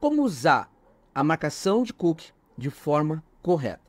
como usar a marcação de cookie de forma correta.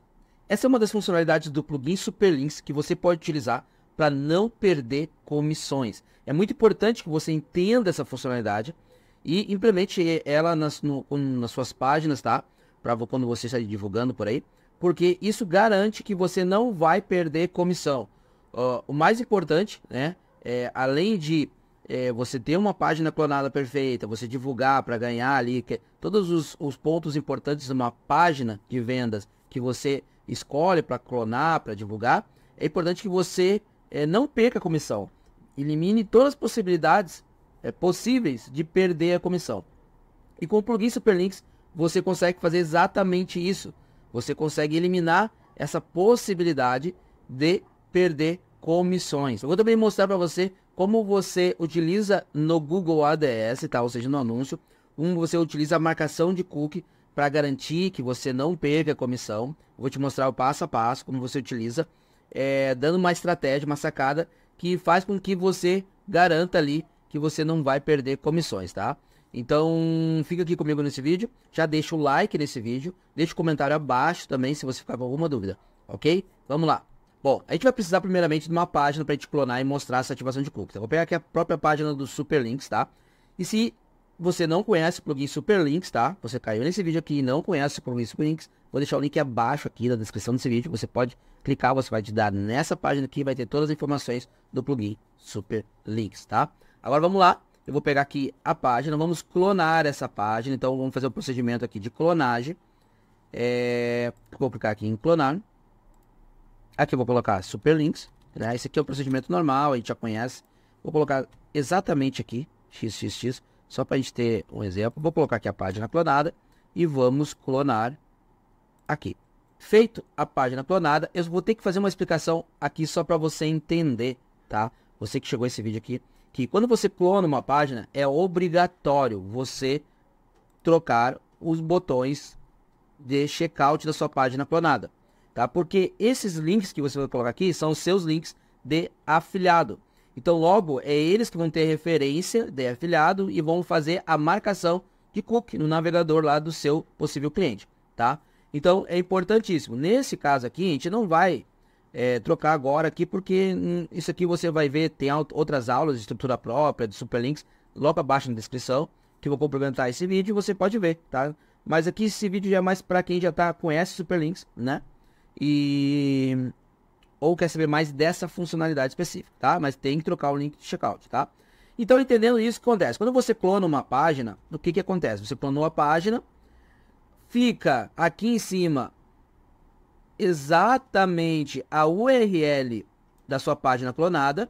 Essa é uma das funcionalidades do plugin Superlinks que você pode utilizar para não perder comissões. É muito importante que você entenda essa funcionalidade e implemente ela nas, no, nas suas páginas, tá? Para quando você está divulgando por aí, porque isso garante que você não vai perder comissão. Uh, o mais importante, né? É, além de é, você ter uma página clonada perfeita, você divulgar para ganhar ali, que, todos os, os pontos importantes de uma página de vendas que você escolhe para clonar, para divulgar, é importante que você é, não perca a comissão. Elimine todas as possibilidades é, possíveis de perder a comissão. E com o plugin Superlinks, você consegue fazer exatamente isso. Você consegue eliminar essa possibilidade de perder comissões. Eu vou também mostrar para você como você utiliza no Google ADS, tá? ou seja, no anúncio, como você utiliza a marcação de cookie para garantir que você não perca a comissão. Vou te mostrar o passo a passo, como você utiliza, é, dando uma estratégia, uma sacada que faz com que você garanta ali que você não vai perder comissões, tá? Então, fica aqui comigo nesse vídeo. Já deixa o like nesse vídeo. Deixa o comentário abaixo também se você ficar com alguma dúvida, ok? Vamos lá. Bom, a gente vai precisar primeiramente de uma página para a gente clonar e mostrar essa ativação de cookies. Eu tá vou pegar aqui a própria página do Superlinks, tá? E se você não conhece o plugin Superlinks, tá? Você caiu nesse vídeo aqui e não conhece o plugin Superlinks, vou deixar o link abaixo aqui na descrição desse vídeo. Você pode clicar, você vai te dar nessa página aqui, vai ter todas as informações do plugin Superlinks, tá? Agora vamos lá, eu vou pegar aqui a página, vamos clonar essa página. Então vamos fazer o um procedimento aqui de clonagem. É... Vou clicar aqui em clonar. Aqui eu vou colocar superlinks. Né? Esse aqui é o procedimento normal, a gente já conhece. Vou colocar exatamente aqui, xxx, só para a gente ter um exemplo. Vou colocar aqui a página clonada e vamos clonar aqui. Feito a página clonada, eu vou ter que fazer uma explicação aqui só para você entender, tá? Você que chegou esse vídeo aqui, que quando você clona uma página, é obrigatório você trocar os botões de checkout da sua página clonada tá? Porque esses links que você vai colocar aqui são os seus links de afiliado. Então, logo, é eles que vão ter referência de afiliado e vão fazer a marcação de cookie no navegador lá do seu possível cliente, tá? Então, é importantíssimo. Nesse caso aqui, a gente não vai é, trocar agora aqui, porque hum, isso aqui você vai ver, tem outras aulas de estrutura própria, de superlinks, logo abaixo na descrição, que vou complementar esse vídeo e você pode ver, tá? Mas aqui esse vídeo já é mais para quem já tá, conhece superlinks, né? e ou quer saber mais dessa funcionalidade específica, tá? Mas tem que trocar o link de checkout, tá? Então, entendendo isso, o que acontece? Quando você clona uma página, o que, que acontece? Você clonou a página, fica aqui em cima exatamente a URL da sua página clonada.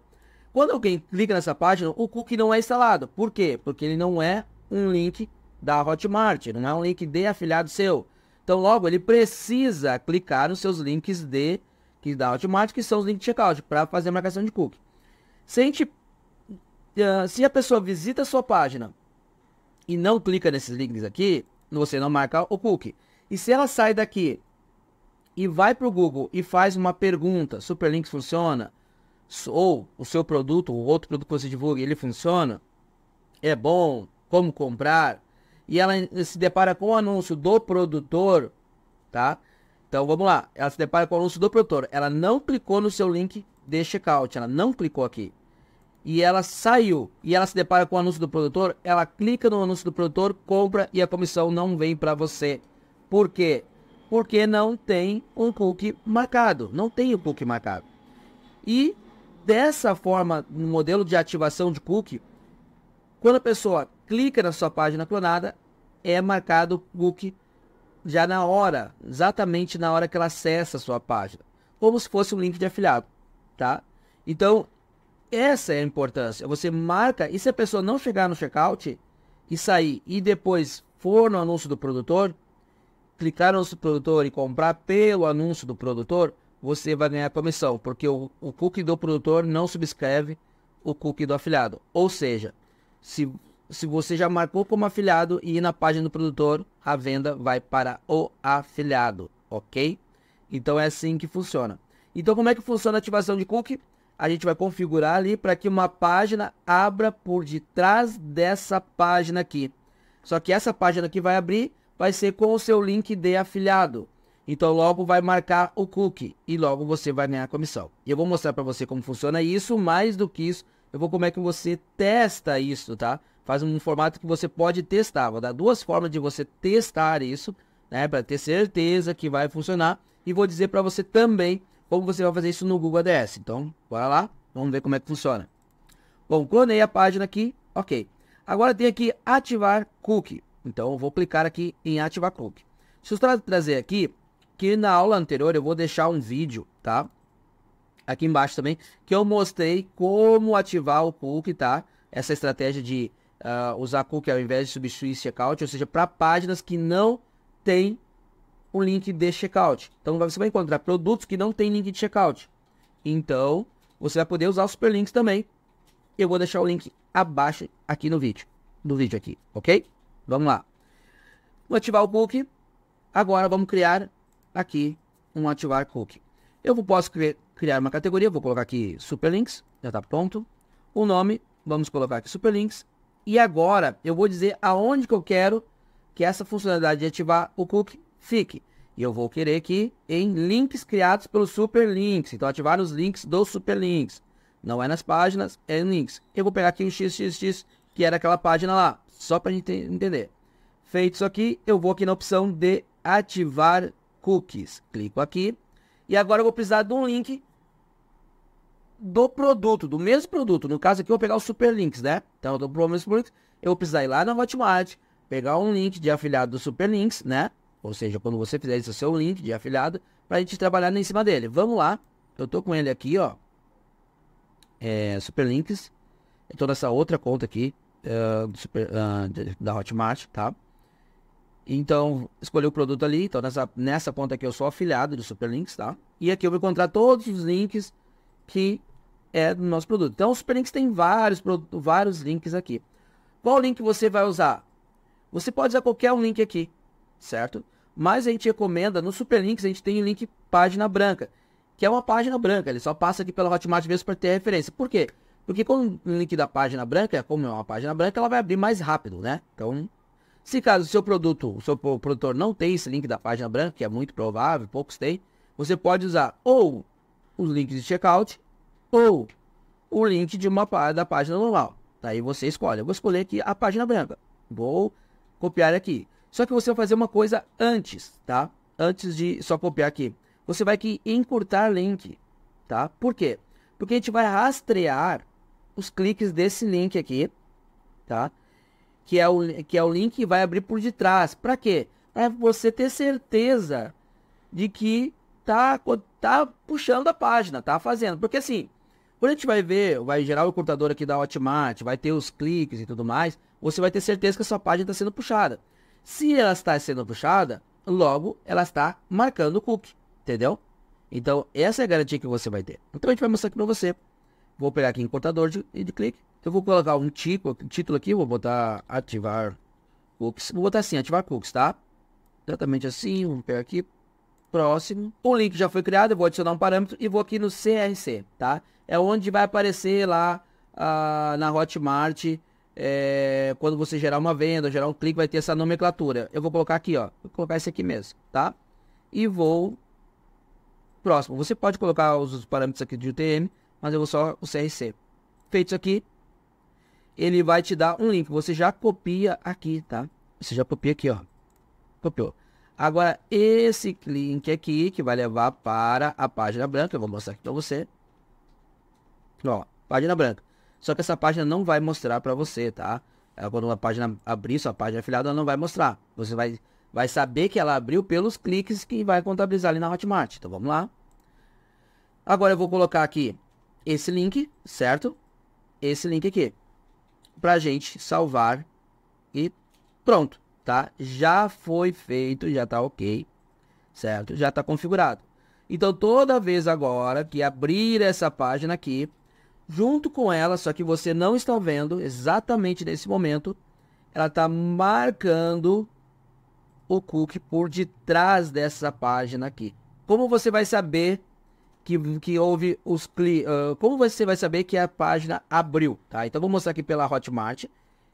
Quando alguém clica nessa página, o cookie não é instalado. Por quê? Porque ele não é um link da Hotmart, não é um link de afiliado seu. Então, logo, ele precisa clicar nos seus links de que dá automático, que são os links de checkout, para fazer a marcação de cookie. Se a, gente, uh, se a pessoa visita a sua página e não clica nesses links aqui, você não marca o cookie. E se ela sai daqui e vai para o Google e faz uma pergunta, Superlinks funciona? Ou o seu produto, ou outro produto que você divulga, ele funciona? É bom? Como comprar? e ela se depara com o anúncio do produtor, tá? Então vamos lá, ela se depara com o anúncio do produtor. Ela não clicou no seu link de checkout, ela não clicou aqui. E ela saiu e ela se depara com o anúncio do produtor, ela clica no anúncio do produtor, compra e a comissão não vem para você. Por quê? Porque não tem um cookie marcado, não tem o um cookie marcado. E dessa forma, no modelo de ativação de cookie, quando a pessoa clica na sua página clonada, é marcado o cookie já na hora, exatamente na hora que ela acessa a sua página, como se fosse um link de afiliado, tá? Então, essa é a importância. Você marca, e se a pessoa não chegar no checkout e sair e depois for no anúncio do produtor, clicar no anúncio do produtor e comprar pelo anúncio do produtor, você vai ganhar comissão, porque o, o cookie do produtor não subscreve o cookie do afiliado. Ou seja, se se você já marcou como afiliado e na página do produtor, a venda vai para o afiliado, ok? Então é assim que funciona. Então como é que funciona a ativação de cookie? A gente vai configurar ali para que uma página abra por detrás dessa página aqui. Só que essa página que vai abrir vai ser com o seu link de afiliado. Então logo vai marcar o cookie e logo você vai ganhar a comissão. E eu vou mostrar para você como funciona isso, mais do que isso, eu vou como é que você testa isso, tá? faz um formato que você pode testar. Vou dar duas formas de você testar isso, né, para ter certeza que vai funcionar. E vou dizer para você também como você vai fazer isso no Google ADS. Então, bora lá, vamos ver como é que funciona. Bom, clonei a página aqui, ok. Agora tem aqui ativar cookie. Então, vou clicar aqui em ativar cookie. se eu tra trazer aqui que na aula anterior eu vou deixar um vídeo, tá? Aqui embaixo também, que eu mostrei como ativar o cookie, tá? Essa estratégia de uh, usar cookie ao invés de substituir checkout, ou seja, para páginas que não tem um link de checkout. Então você vai encontrar produtos que não tem link de checkout. Então você vai poder usar os superlinks também. Eu vou deixar o link abaixo aqui no vídeo, no vídeo aqui, ok? Vamos lá. Vou ativar o cookie. Agora vamos criar aqui um ativar cookie. Eu posso criar uma categoria, vou colocar aqui superlinks, já está pronto. O nome, vamos colocar aqui superlinks. E agora eu vou dizer aonde que eu quero que essa funcionalidade de ativar o cookie fique. E eu vou querer aqui em links criados pelo superlinks. Então ativar os links dos superlinks. Não é nas páginas, é em links. Eu vou pegar aqui o xxx que era aquela página lá, só para a gente entender. Feito isso aqui, eu vou aqui na opção de ativar cookies. Clico aqui. E agora eu vou precisar de um link do produto, do mesmo produto. No caso aqui, eu vou pegar o Superlinks, né? Então, do mesmo produto, eu vou precisar ir lá na Hotmart, pegar um link de afiliado do Superlinks, né? Ou seja, quando você fizer isso, seu link de afiliado, para a gente trabalhar em cima dele. Vamos lá. Eu tô com ele aqui, ó. É, Superlinks. Eu é tô nessa outra conta aqui, uh, super, uh, da Hotmart, tá? Então, escolhi o produto ali. Então, nessa, nessa conta aqui, eu sou afiliado do Superlinks, tá? E aqui eu vou encontrar todos os links que é do nosso produto. Então, os Superlinks tem vários, vários links aqui. Qual link você vai usar? Você pode usar qualquer um link aqui, certo? Mas a gente recomenda, no Superlinks a gente tem o link página branca, que é uma página branca, ele só passa aqui pela Hotmart mesmo para ter referência. Por quê? Porque com o link da página branca, como é uma página branca, ela vai abrir mais rápido, né? Então, se caso o seu produto, o seu produtor não tem esse link da página branca, que é muito provável, poucos têm, você pode usar ou os links de checkout ou o link de uma da página normal. Daí tá você escolhe. Eu vou escolher aqui a página branca. Vou copiar aqui. Só que você vai fazer uma coisa antes, tá? Antes de só copiar aqui. Você vai aqui encurtar link, tá? Por quê? Porque a gente vai rastrear os cliques desse link aqui, tá? Que é o, que é o link que vai abrir por detrás. Para quê? Para você ter certeza de que tá, tá puxando a página, tá fazendo. Porque assim, quando a gente vai ver, vai gerar o computador aqui da Hotmart, vai ter os cliques e tudo mais, você vai ter certeza que a sua página está sendo puxada. Se ela está sendo puxada, logo ela está marcando o cookie, entendeu? Então, essa é a garantia que você vai ter. Então, a gente vai mostrar aqui para você. Vou pegar aqui em contador de, de clique. Eu vou colocar um título, tipo, título aqui, vou botar ativar cookies. Vou botar assim, ativar cookies, tá? Exatamente assim, vamos pegar aqui, próximo. O link já foi criado, eu vou adicionar um parâmetro e vou aqui no CRC, tá? É onde vai aparecer lá ah, na Hotmart, é, quando você gerar uma venda, gerar um clique, vai ter essa nomenclatura. Eu vou colocar aqui, ó, vou colocar esse aqui mesmo, tá? E vou próximo. Você pode colocar os parâmetros aqui de UTM, mas eu vou só o CRC. Feito isso aqui, ele vai te dar um link. Você já copia aqui, tá? Você já copia aqui, ó. Copiou. Agora, esse link aqui que vai levar para a página branca, eu vou mostrar aqui para você. Ó, página branca. Só que essa página não vai mostrar para você, tá? quando uma página abrir sua página afiliada, ela não vai mostrar. Você vai, vai saber que ela abriu pelos cliques que vai contabilizar ali na Hotmart. Então, vamos lá. Agora eu vou colocar aqui esse link, certo? Esse link aqui. para gente salvar e pronto tá? Já foi feito, já tá ok, certo? Já tá configurado. Então, toda vez agora que abrir essa página aqui, junto com ela, só que você não está vendo exatamente nesse momento, ela está marcando o cookie por detrás dessa página aqui. Como você vai saber que, que houve os cli uh, como você vai saber que a página abriu, tá? Então vou mostrar aqui pela Hotmart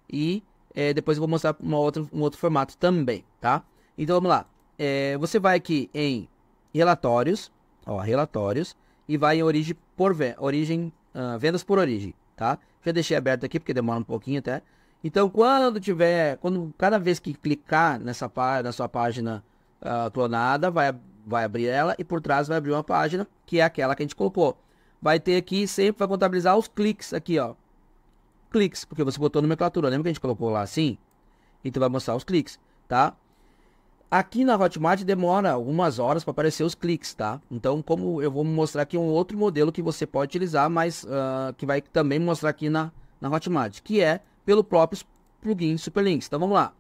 e é, depois eu vou mostrar uma outra, um outro formato também, tá? Então vamos lá. É, você vai aqui em relatórios, ó, relatórios, e vai em origem por origem, uh, ah, vendas por origem, tá? Já deixei aberto aqui porque demora um pouquinho até. Então quando tiver, quando cada vez que clicar nessa na sua página uh, clonada, vai, vai abrir ela e por trás vai abrir uma página que é aquela que a gente colocou. Vai ter aqui sempre vai contabilizar os cliques aqui, ó, cliques, porque você botou a nomenclatura. Lembra que a gente colocou lá assim? Então vai mostrar os cliques, tá? Aqui na Hotmart demora algumas horas para aparecer os cliques, tá? Então, como eu vou mostrar aqui um outro modelo que você pode utilizar, mas uh, que vai também mostrar aqui na, na Hotmart, que é pelo próprio plugin Superlinks. Então, vamos lá.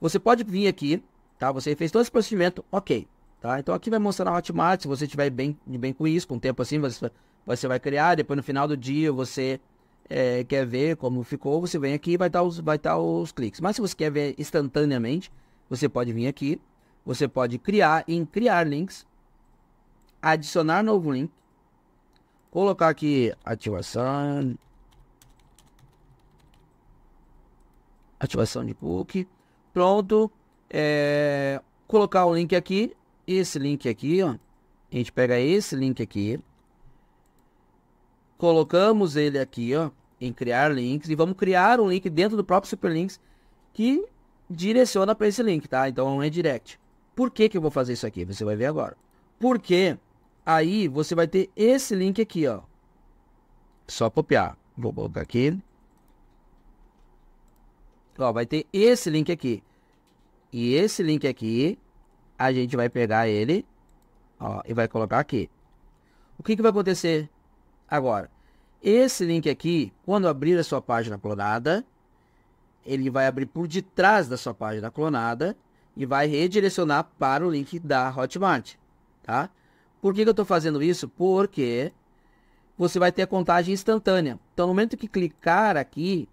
Você pode vir aqui, tá? Você fez todo esse procedimento, ok. Tá? Então, aqui vai mostrar na Hotmart, se você estiver bem, bem com isso, com o tempo assim, você, você vai criar, depois no final do dia você é, quer ver como ficou, você vem aqui e vai estar os, vai estar os cliques. Mas se você quer ver instantaneamente, você pode vir aqui, você pode criar em criar links, adicionar novo link, colocar aqui ativação, ativação de cookie, pronto, é, colocar o link aqui, esse link aqui, ó, a gente pega esse link aqui, colocamos ele aqui, ó, em criar links e vamos criar um link dentro do próprio Superlinks que direciona para esse link, tá? Então é um redirect. Por que que eu vou fazer isso aqui? Você vai ver agora. Porque aí você vai ter esse link aqui, ó. Só copiar. Vou colocar aqui. Ó, vai ter esse link aqui. E esse link aqui, a gente vai pegar ele, ó, e vai colocar aqui. O que que vai acontecer Agora, esse link aqui, quando abrir a sua página clonada, ele vai abrir por detrás da sua página clonada e vai redirecionar para o link da Hotmart, tá? Por que, que eu estou fazendo isso? Porque você vai ter a contagem instantânea. Então, no momento que clicar aqui,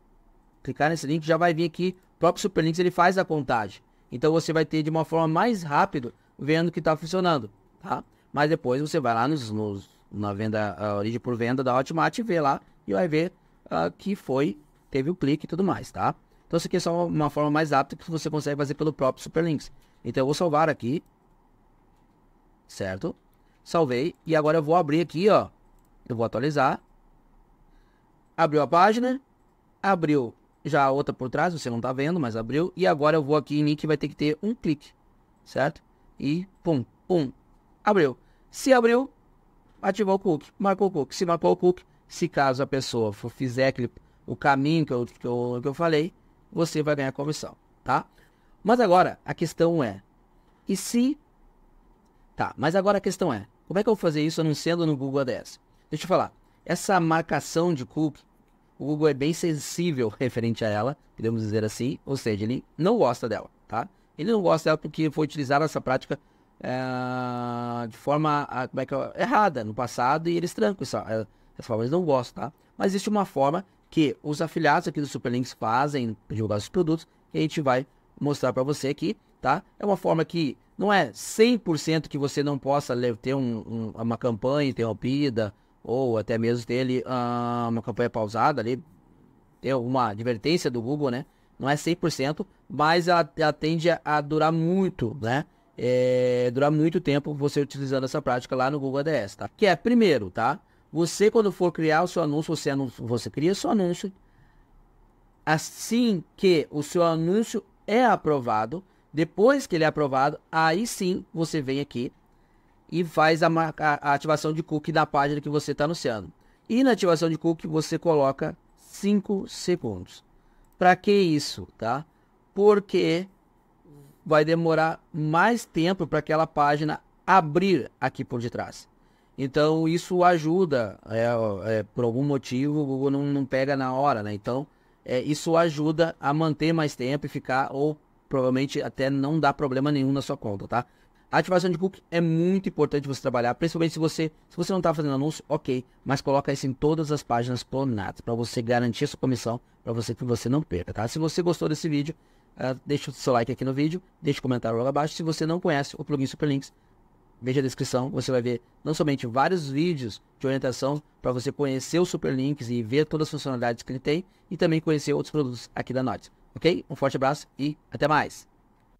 clicar nesse link, já vai vir aqui, o próprio Superlinks ele faz a contagem. Então, você vai ter de uma forma mais rápida, vendo que está funcionando, tá? Mas depois você vai lá nos, nos na venda, a origem por venda da Hotmart, vê lá e vai ver uh, que foi, teve o clique e tudo mais, tá? Então isso aqui é só uma forma mais apta que você consegue fazer pelo próprio Superlinks. Então eu vou salvar aqui, certo? Salvei e agora eu vou abrir aqui, ó. Eu vou atualizar. Abriu a página, abriu já a outra por trás, você não tá vendo, mas abriu. E agora eu vou aqui em link, vai ter que ter um clique, certo? E pum, pum, abriu. Se abriu, ativou o cookie, marcou o cookie. Se marcou o cookie, se caso a pessoa for, fizer aquele, o caminho que eu, que, eu, que eu falei, você vai ganhar comissão, tá? Mas agora, a questão é, e se... Tá, mas agora a questão é, como é que eu vou fazer isso anunciando no Google Ads? Deixa eu falar, essa marcação de cookie, o Google é bem sensível referente a ela, podemos dizer assim, ou seja, ele não gosta dela, tá? Ele não gosta dela porque foi utilizada essa prática é, de forma a, como é que é, errada no passado e eles trancam essa, é, essa forma, eles não gostam, tá? Mas existe uma forma que os afiliados aqui do Superlinks fazem para divulgar os produtos e a gente vai mostrar para você aqui, tá? É uma forma que não é 100% que você não possa ter um, um, uma campanha interrompida ou até mesmo ter ali uh, uma campanha pausada ali, ter alguma advertência do Google, né? Não é 100%, mas ela, ela tende a durar muito, né? é, durar muito tempo você utilizando essa prática lá no Google ADS, tá? Que é, primeiro, tá? Você, quando for criar o seu anúncio, você, cria você cria seu anúncio assim que o seu anúncio é aprovado. Depois que ele é aprovado, aí sim você vem aqui e faz a, a ativação de cookie da página que você está anunciando. E na ativação de cookie você coloca 5 segundos. Para que isso, tá? Porque vai demorar mais tempo para aquela página abrir aqui por detrás. Então isso ajuda, é, é, por algum motivo o Google não, não pega na hora, né? Então é, isso ajuda a manter mais tempo e ficar, ou provavelmente até não dá problema nenhum na sua conta, tá? ativação de cookie é muito importante você trabalhar, principalmente se você, se você não está fazendo anúncio, ok, mas coloca isso em todas as páginas clonadas para você garantir a sua comissão, para você que você não perca, tá? Se você gostou desse vídeo, deixe ah, deixa o seu like aqui no vídeo, deixa o comentário logo abaixo. Se você não conhece o plugin Superlinks, veja a descrição. Você vai ver não somente vários vídeos de orientação para você conhecer o Superlinks e ver todas as funcionalidades que ele tem, e também conhecer outros produtos aqui da Notes. Ok? Um forte abraço e até mais!